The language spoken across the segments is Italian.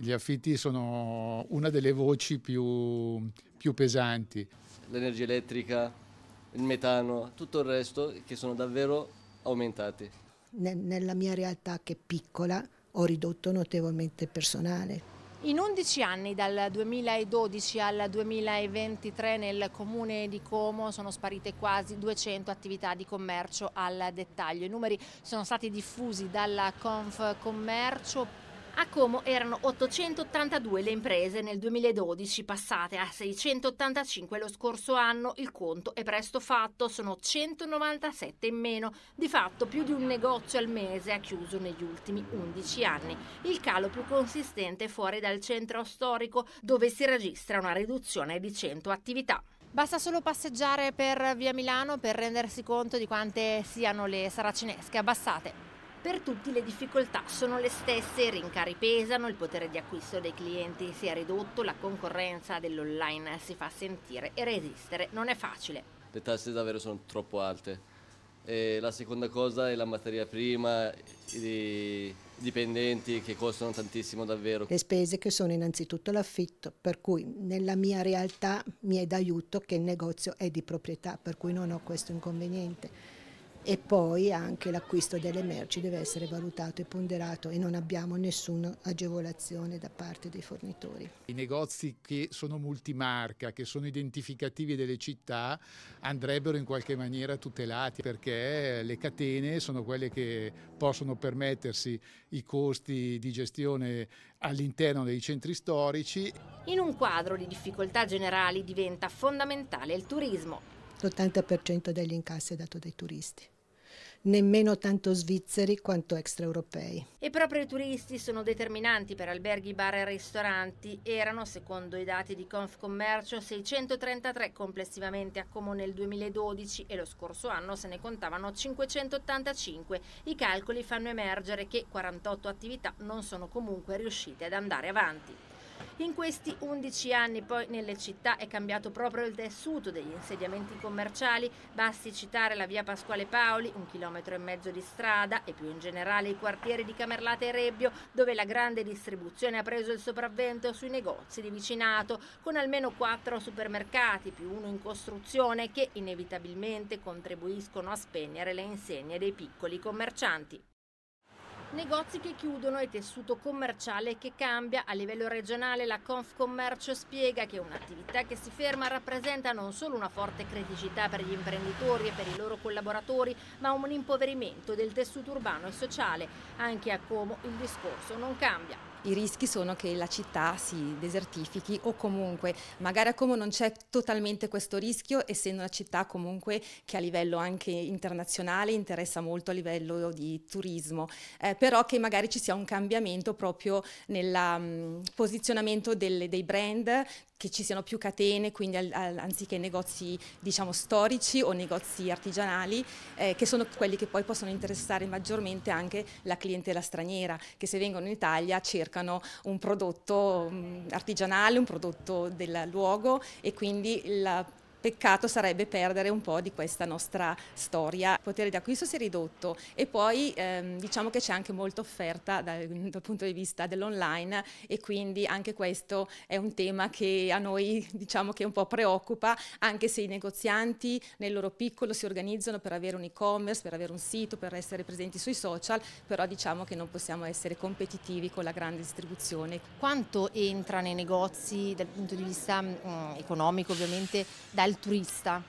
gli affitti sono una delle voci più, più pesanti. L'energia elettrica, il metano, tutto il resto che sono davvero aumentati. Nella mia realtà che è piccola ho ridotto notevolmente il personale. In 11 anni, dal 2012 al 2023, nel comune di Como sono sparite quasi 200 attività di commercio al dettaglio. I numeri sono stati diffusi dalla Confcommercio a Como erano 882 le imprese nel 2012, passate a 685 lo scorso anno. Il conto è presto fatto, sono 197 in meno. Di fatto più di un negozio al mese ha chiuso negli ultimi 11 anni. Il calo più consistente è fuori dal centro storico, dove si registra una riduzione di 100 attività. Basta solo passeggiare per via Milano per rendersi conto di quante siano le saracinesche abbassate. Per tutti le difficoltà sono le stesse, i rincari pesano, il potere di acquisto dei clienti si è ridotto, la concorrenza dell'online si fa sentire e resistere non è facile. Le tasse davvero sono troppo alte. E la seconda cosa è la materia prima, i dipendenti che costano tantissimo davvero. Le spese che sono innanzitutto l'affitto, per cui nella mia realtà mi è d'aiuto che il negozio è di proprietà, per cui non ho questo inconveniente e poi anche l'acquisto delle merci deve essere valutato e ponderato e non abbiamo nessuna agevolazione da parte dei fornitori. I negozi che sono multimarca, che sono identificativi delle città andrebbero in qualche maniera tutelati perché le catene sono quelle che possono permettersi i costi di gestione all'interno dei centri storici. In un quadro di difficoltà generali diventa fondamentale il turismo. L'80% degli incassi è dato dai turisti nemmeno tanto svizzeri quanto extraeuropei. E proprio i turisti sono determinanti per alberghi, bar e ristoranti. Erano, secondo i dati di Confcommercio, 633 complessivamente a Como nel 2012 e lo scorso anno se ne contavano 585. I calcoli fanno emergere che 48 attività non sono comunque riuscite ad andare avanti. In questi 11 anni poi nelle città è cambiato proprio il tessuto degli insediamenti commerciali, basti citare la via Pasquale Paoli, un chilometro e mezzo di strada e più in generale i quartieri di Camerlata e Rebbio dove la grande distribuzione ha preso il sopravvento sui negozi di vicinato con almeno quattro supermercati più uno in costruzione che inevitabilmente contribuiscono a spegnere le insegne dei piccoli commercianti. Negozi che chiudono e tessuto commerciale che cambia. A livello regionale la Confcommercio spiega che un'attività che si ferma rappresenta non solo una forte criticità per gli imprenditori e per i loro collaboratori, ma un impoverimento del tessuto urbano e sociale. Anche a Como il discorso non cambia i rischi sono che la città si desertifichi o comunque, magari a Como non c'è totalmente questo rischio, essendo una città comunque che a livello anche internazionale interessa molto a livello di turismo, eh, però che magari ci sia un cambiamento proprio nel mm, posizionamento delle, dei brand, che ci siano più catene, quindi al, al, anziché negozi diciamo storici o negozi artigianali, eh, che sono quelli che poi possono interessare maggiormente anche la clientela straniera, che se vengono in Italia cercano cercano un prodotto mm, artigianale, un prodotto del luogo e quindi la Peccato sarebbe perdere un po' di questa nostra storia. Il potere di acquisto si è ridotto e poi ehm, diciamo che c'è anche molta offerta dal, dal punto di vista dell'online e quindi anche questo è un tema che a noi diciamo che un po' preoccupa, anche se i negozianti nel loro piccolo si organizzano per avere un e-commerce, per avere un sito, per essere presenti sui social, però diciamo che non possiamo essere competitivi con la grande distribuzione. Quanto entra nei negozi dal punto di vista mh, mm, economico ovviamente? Dal al turista?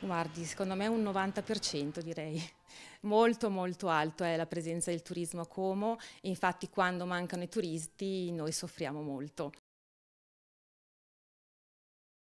Guardi, secondo me un 90% direi. Molto molto alto è la presenza del turismo a Como infatti quando mancano i turisti noi soffriamo molto.